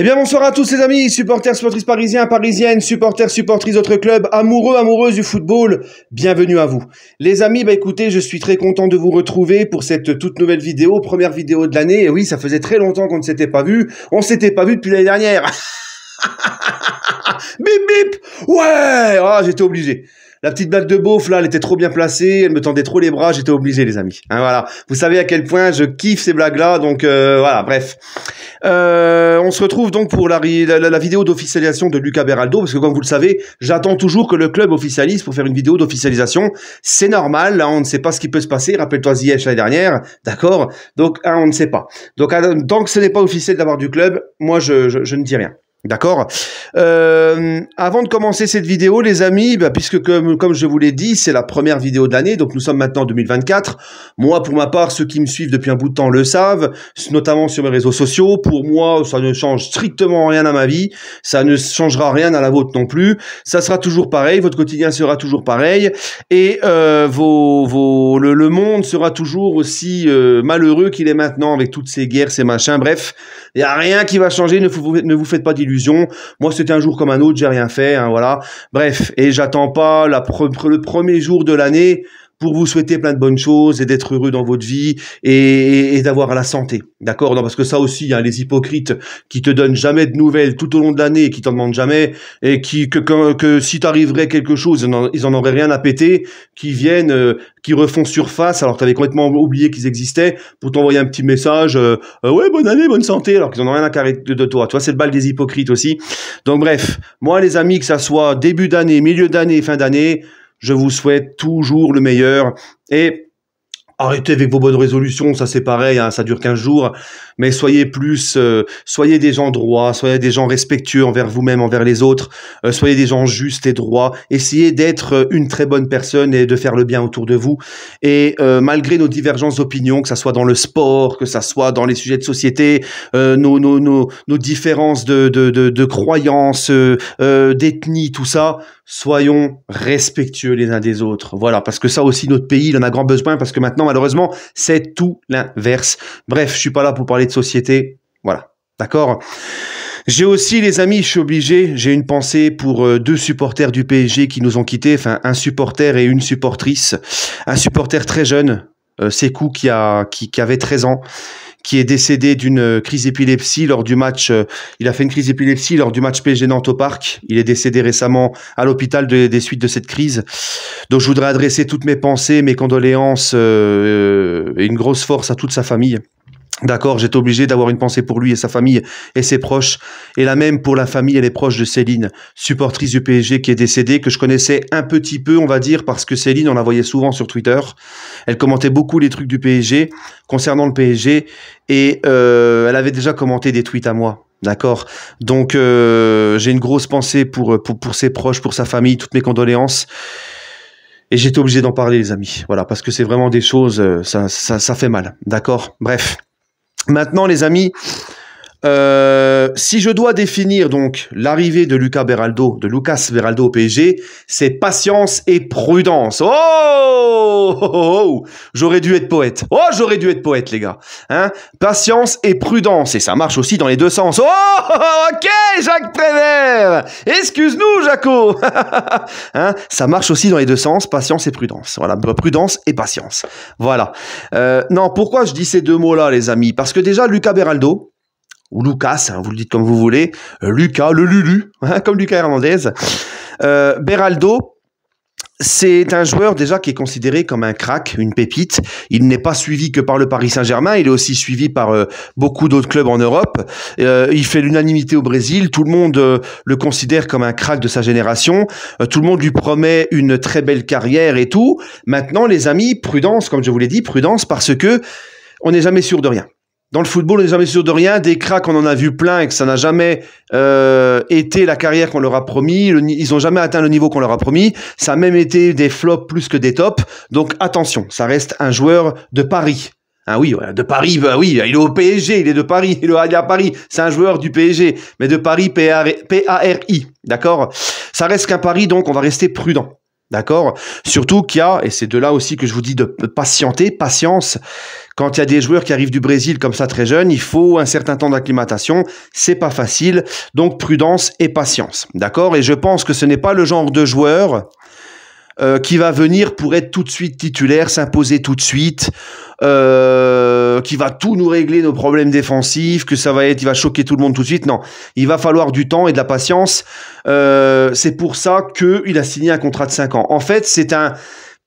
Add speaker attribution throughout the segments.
Speaker 1: Eh bien bonsoir à tous les amis, supporters, supportrices parisiens, parisiennes, supporters, supportrices d'autres clubs, amoureux, amoureuses du football, bienvenue à vous. Les amis, bah écoutez, je suis très content de vous retrouver pour cette toute nouvelle vidéo, première vidéo de l'année. Et oui, ça faisait très longtemps qu'on ne s'était pas vu, on s'était pas vu depuis l'année dernière. bip bip Ouais Ah, j'étais obligé. La petite blague de beauf, là, elle était trop bien placée, elle me tendait trop les bras, j'étais obligé, les amis. Hein, voilà. Vous savez à quel point je kiffe ces blagues-là, donc euh, voilà, bref. Euh, on se retrouve donc pour la, la, vidéo d'officialisation de luca Beraldo, parce que comme vous le savez, j'attends toujours que le club officialise pour faire une vidéo d'officialisation. C'est normal, là, hein, on ne sait pas ce qui peut se passer. Rappelle-toi Ziyech l'année dernière, d'accord Donc, hein, on ne sait pas. Donc, euh, tant que ce n'est pas officiel d'avoir du club, moi, je ne dis rien. D'accord euh, Avant de commencer cette vidéo, les amis, bah, puisque comme, je vous l'ai dit, c'est la première vidéo d'année, donc nous sommes maintenant en 2024. Moi, pour ma part, ceux qui me suivent depuis un bout de temps le savent, notamment sur mes réseaux sociaux. Pour moi, ça ne change strictement rien à ma vie, ça ne changera rien à la vôtre non plus. Ça sera toujours pareil, votre quotidien sera toujours pareil, et euh, vos, le, monde sera toujours aussi euh, malheureux qu'il est maintenant avec toutes ces guerres, ces machins. Bref, il n'y a rien qui va changer, ne, ne vous faites pas d'illusions moi, c'était un jour comme un autre, j'ai rien fait, hein, voilà. Bref, et j'attends pas le premier jour de l'année pour vous souhaiter plein de bonnes choses et d'être heureux dans votre vie et, et, d'avoir la santé. D'accord Non, parce que ça aussi, hein, les hypocrites qui te donnent jamais de nouvelles tout au long de l'année, qui t'en demandent jamais, et qui que, que, si t'arriverait quelque chose, ils en, auraient rien à péter, qui viennent, euh, qui refont surface, alors que t'avais complètement oublié qu'ils existaient, pour t'envoyer un petit message, euh, euh, ouais, bonne année, bonne santé, alors qu'ils en ont rien à carrer de, de toi. Tu vois, c'est le bal des hypocrites aussi. Donc bref, moi les amis, que ça soit début d'année, milieu d'année, fin d'année, je vous souhaite toujours le meilleur et arrêtez avec vos bonnes résolutions, ça c'est pareil, hein, ça dure 15 jours, mais soyez plus, euh, soyez des gens droits, soyez des gens respectueux envers vous-même, envers les autres, euh, soyez des gens justes et droits, essayez d'être euh, une très bonne personne et de faire le bien autour de vous. Et malgré nos divergences d'opinion, que ça soit dans le sport, que ça soit dans les sujets de société, nos, nos, nos, nos, différences de, de, de, de croyances, d'ethnie, tout ça, soyons respectueux les uns des autres. Voilà, parce que ça aussi, notre pays, il en a grand besoin, parce que maintenant, malheureusement, c'est tout l'inverse. Bref, je suis pas là pour parler de société. Voilà. D'accord j'ai aussi, les amis, je suis obligé, j'ai une pensée pour euh, deux supporters du PSG qui nous ont quittés, enfin un supporter et une supportrice. Un supporter très jeune, euh, Sekou qui, a, qui, avait 13 ans, qui est décédé d'une euh, crise d'épilepsie lors du match. Euh, il a fait une crise d'épilepsie lors du match PSG Nantes au Parc. Il est décédé récemment à l'hôpital des suites de cette crise. Donc je voudrais adresser toutes mes pensées, mes condoléances et une grosse force à toute sa famille. D'accord, j'étais obligé d'avoir une pensée pour lui et sa famille et ses proches. Et la même pour la famille et les proches de Céline, supportrice du PSG qui est décédée, que je connaissais un petit peu, on va dire, parce que Céline, on la voyait souvent sur Twitter. Elle commentait beaucoup les trucs du PSG, concernant le PSG, et euh, elle avait déjà commenté des tweets à moi. D'accord. Donc euh, j'ai une grosse pensée pour, pour, pour ses proches, pour sa famille, toutes mes condoléances. Et j'étais obligé d'en parler, les amis. Voilà, parce que c'est vraiment des choses, euh, ça, ça fait mal. D'accord Bref. Maintenant, les amis, euh, si je dois définir donc l'arrivée de Lucas Beraldo, de Lucas Beraldo au PSG, c'est patience et prudence. Oh, oh, oh, oh, J'aurais dû être poète. Oh, j'aurais dû être poète, les gars. Hein patience et prudence. Et ça marche aussi dans les deux sens. Oh, ok, Jacques Prévert. Excuse-nous, Jaco. hein ça marche aussi dans les deux sens, patience et prudence. Voilà, prudence et patience. Voilà. Euh, non, pourquoi je dis ces deux mots-là, les amis Parce que déjà, Lucas Beraldo, ou Lucas, hein, vous le dites comme vous voulez, euh, Lucas, le Lulu, hein, comme Lucas Hernandez. Euh, Beraldo, c'est un joueur déjà qui est considéré comme un crack, une pépite. Il n'est pas suivi que par le Paris Saint-Germain, il est aussi suivi par euh, beaucoup d'autres clubs en Europe. il fait l'unanimité au Brésil, tout le monde le considère comme un crack de sa génération, tout le monde lui promet une très belle carrière et tout. Maintenant les amis, prudence, comme je vous l'ai dit, prudence parce que on n'est jamais sûr de rien. Dans le football, on n'est jamais sûr de rien. Des cracks, on en a vu plein et que ça n'a jamais euh, été la carrière qu'on leur a promis. ils n'ont jamais atteint le niveau qu'on leur a promis. Ça a même été des flops plus que des tops. Donc attention, ça reste un joueur de Paris. Ah oui, de Paris, bah oui, il est au PSG, il est de Paris, il est à Paris, c'est un joueur du PSG, mais de Paris, P-A-R-I, d'accord Ça reste qu'un Paris donc on va rester prudent. D'accord Surtout qu'il y a, et c'est de là aussi que je vous dis de patienter, patience. Quand il y a des joueurs qui arrivent du Brésil comme ça très jeunes, il faut un certain temps d'acclimatation. C'est pas facile. Donc prudence et patience. D'accord Et je pense que ce n'est pas le genre de joueur euh, qui va venir pour être tout de suite titulaire, s'imposer tout de suite, euh, qui va tout nous régler nos problèmes défensifs, que ça va être, il va choquer tout le monde tout de suite. Non, il va falloir du temps et de la patience. Euh, c'est pour ça que il a signé un contrat de 5 ans. En fait, c'est un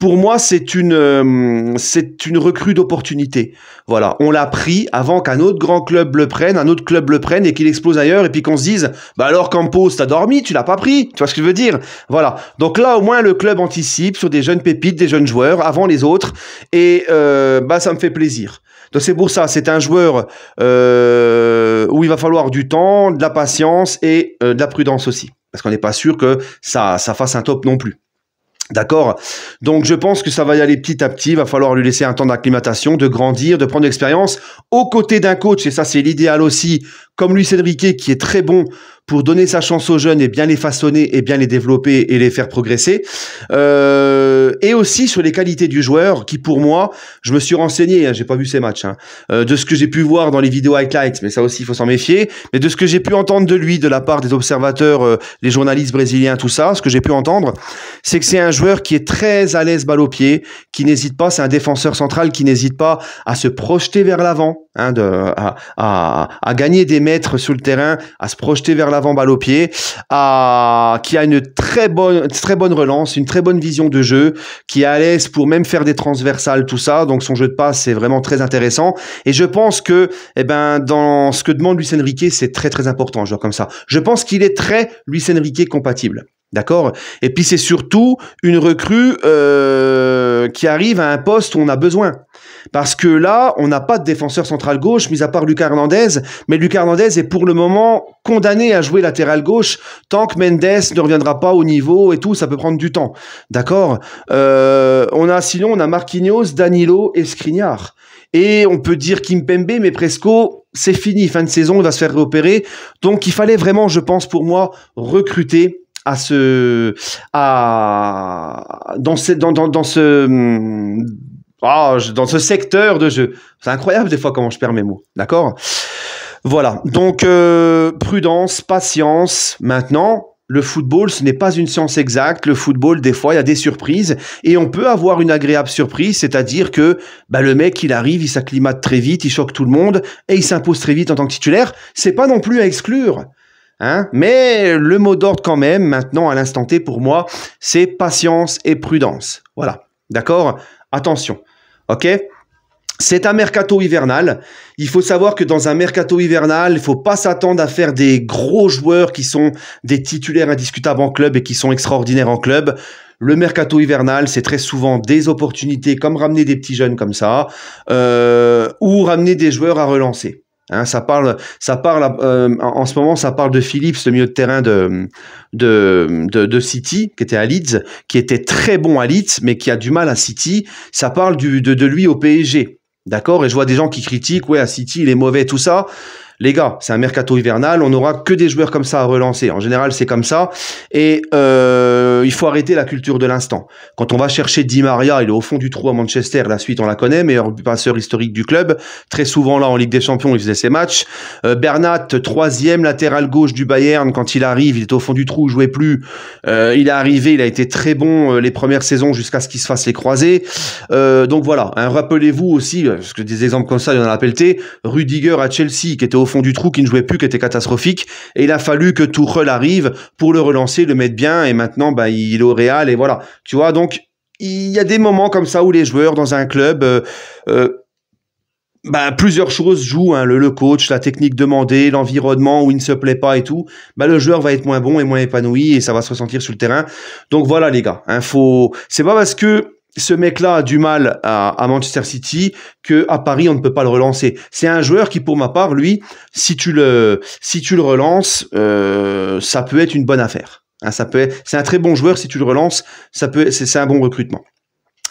Speaker 1: pour moi, c'est une, euh, c'est une recrue d'opportunité. Voilà, on l'a pris avant qu'un autre grand club le prenne, un autre club le prenne et qu'il explose ailleurs et puis qu'on se dise, bah alors Campos, t'as dormi, tu l'as pas pris. Tu vois ce que je veux dire Voilà. Donc là, au moins, le club anticipe sur des jeunes pépites, des jeunes joueurs avant les autres et euh, bah ça me fait plaisir. Donc c'est pour ça, c'est un joueur euh, où il va falloir du temps, de la patience et euh, de la prudence aussi, parce qu'on n'est pas sûr que ça, ça fasse un top non plus. D'accord Donc je pense que ça va y aller petit à petit, il va falloir lui laisser un temps d'acclimatation, de grandir, de prendre l'expérience aux côtés d'un coach, et ça c'est l'idéal aussi comme Luis Enrique, qui est très bon pour donner sa chance aux jeunes et bien les façonner et bien les développer et les faire progresser. Euh, et aussi sur les qualités du joueur, qui pour moi, je me suis renseigné, hein, j'ai pas vu ces matchs, hein, euh, de ce que j'ai pu voir dans les vidéos highlights, mais ça aussi il faut s'en méfier, mais de ce que j'ai pu entendre de lui, de la part des observateurs, les euh, journalistes brésiliens, tout ça, ce que j'ai pu entendre, c'est que c'est un joueur qui est très à l'aise balle au pied, qui n'hésite pas, c'est un défenseur central qui n'hésite pas à se projeter vers l'avant, hein, à, à gagner des mettre sur le terrain, à se projeter vers l'avant balle au pied, à, qui a une très bonne, très bonne relance, une très bonne vision de jeu, qui est à l'aise pour même faire des transversales, tout ça. Donc son jeu de passe est vraiment très intéressant. Et je pense que, eh ben, dans ce que demande Luis Enrique, c'est très très important, un comme ça. Je pense qu'il est très Luis Enrique compatible. D'accord Et puis c'est surtout une recrue euh, qui arrive à un poste où on a besoin. Parce que là, on n'a pas de défenseur central gauche, mis à part Lucas Hernandez. Mais Lucas Hernandez est pour le moment condamné à jouer latéral gauche tant que Mendes ne reviendra pas au niveau et tout. Ça peut prendre du temps. D'accord euh, On a sinon, on a Marquinhos, Danilo et Skriniar. Et on peut dire Kimpembe, mais Presco, c'est fini. Fin de saison, il va se faire réopérer Donc il fallait vraiment, je pense, pour moi, recruter à ce à dans ce dans, dans, ce hmm, ah, dans ce secteur de jeu. C'est incroyable des fois comment je perds mes mots, d'accord Voilà. Donc euh, prudence, patience. Maintenant, le football, ce n'est pas une science exacte. Le football, des fois, il y a des surprises et on peut avoir une agréable surprise, c'est-à-dire que bah, le mec, il arrive, il s'acclimate très vite, il choque tout le monde et il s'impose très vite en tant que titulaire. C'est pas non plus à exclure. Hein? Mais le mot d'ordre quand même, maintenant, à l'instant T, pour moi, c'est patience et prudence. Voilà. D'accord Attention. OK c'est un mercato hivernal. Il faut savoir que dans un mercato hivernal, il faut pas s'attendre à faire des gros joueurs qui sont des titulaires indiscutables en club et qui sont extraordinaires en club. Le mercato hivernal, c'est très souvent des opportunités comme ramener des petits jeunes comme ça, euh, ou ramener des joueurs à relancer. Hein, ça parle, ça parle euh, en ce moment, ça parle de Phillips, le milieu de terrain de, de, de, City, qui était à Leeds, qui était très bon à Leeds, mais qui a du mal à City. Ça parle du, de, de lui au PSG. D'accord Et je vois des gens qui critiquent, ouais, à City, il est mauvais, tout ça les gars, c'est un mercato hivernal, on n'aura que des joueurs comme ça à relancer. En général, c'est comme ça. Et euh, il faut arrêter la culture de l'instant. Quand on va chercher Di Maria, il est au fond du trou à Manchester, la suite on la connaît, meilleur passeur historique du club. Très souvent là en Ligue des Champions, il faisait ses matchs. Euh, Bernat, troisième latéral gauche du Bayern, quand il arrive, il est au fond du trou, il jouait plus. Euh, il est arrivé, il a été très bon les premières saisons jusqu'à ce qu'il se fasse les croisés. donc voilà, hein, rappelez-vous aussi, parce que des exemples comme ça, il y en a appelé, Rudiger à Chelsea, qui était au fond du trou qui ne jouait plus, qui était catastrophique. Et il a fallu que Tourelle arrive pour le relancer, le mettre bien. Et maintenant, bah, il est au Real. Et voilà. Tu vois, donc, il y a des moments comme ça où les joueurs dans un club. Euh, euh, bah, plusieurs choses jouent, hein. le, le, coach, la technique demandée, l'environnement où il ne se plaît pas et tout, bah, le joueur va être moins bon et moins épanoui et ça va se ressentir sur le terrain. Donc voilà les gars, hein, c'est pas parce que ce mec-là a du mal à, Manchester City, que à Paris on ne peut pas le relancer. C'est un joueur qui, pour ma part, lui, si tu le, si tu le relances, euh, ça peut être une bonne affaire. Hein, ça peut, c'est un très bon joueur si tu le relances, ça peut, c'est un bon recrutement.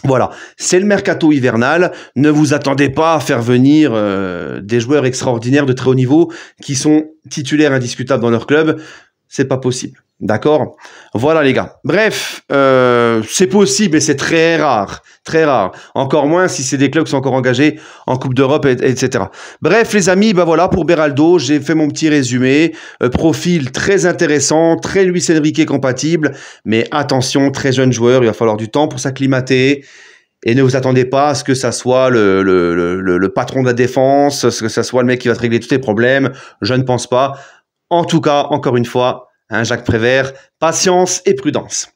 Speaker 1: Voilà, c'est le mercato hivernal. Ne vous attendez pas à faire venir euh, des joueurs extraordinaires de très haut niveau qui sont titulaires indiscutables dans leur club. C'est pas possible. D'accord Voilà les gars. Bref, euh, c'est possible et c'est très rare. Très rare. Encore moins si c'est des clubs qui sont encore engagés en Coupe d'Europe, etc. Bref les amis, bah voilà pour Beraldo, j'ai fait mon petit résumé. Euh, profil très intéressant, très Luis Enrique compatible. Mais attention, très jeune joueur, il va falloir du temps pour s'acclimater. Et ne vous attendez pas à ce que ça soit le, patron de la défense, ce que ça soit le mec qui va te régler tous tes problèmes. Je ne pense pas. En tout cas, encore une fois, Hein, Jacques Prévert, patience et prudence.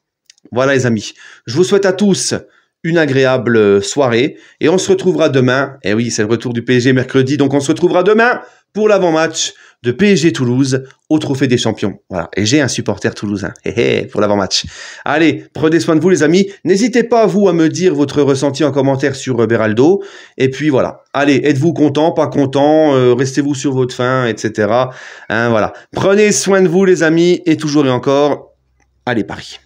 Speaker 1: Voilà les amis, je vous souhaite à tous une agréable euh, soirée et on se retrouvera demain. Eh oui, c'est le retour du PSG mercredi, donc on se retrouvera demain pour l'avant-match de PSG Toulouse au Trophée des Champions. Voilà. Et j'ai un supporter toulousain. Hé pour l'avant-match. Allez, prenez soin de vous, les amis. N'hésitez pas, vous, à me dire votre ressenti en commentaire sur euh, Beraldo. Et puis, voilà. Allez, êtes-vous content, pas content, euh, restez-vous sur votre faim, etc. Hein, voilà. Prenez soin de vous, les amis, et toujours et encore, allez Paris.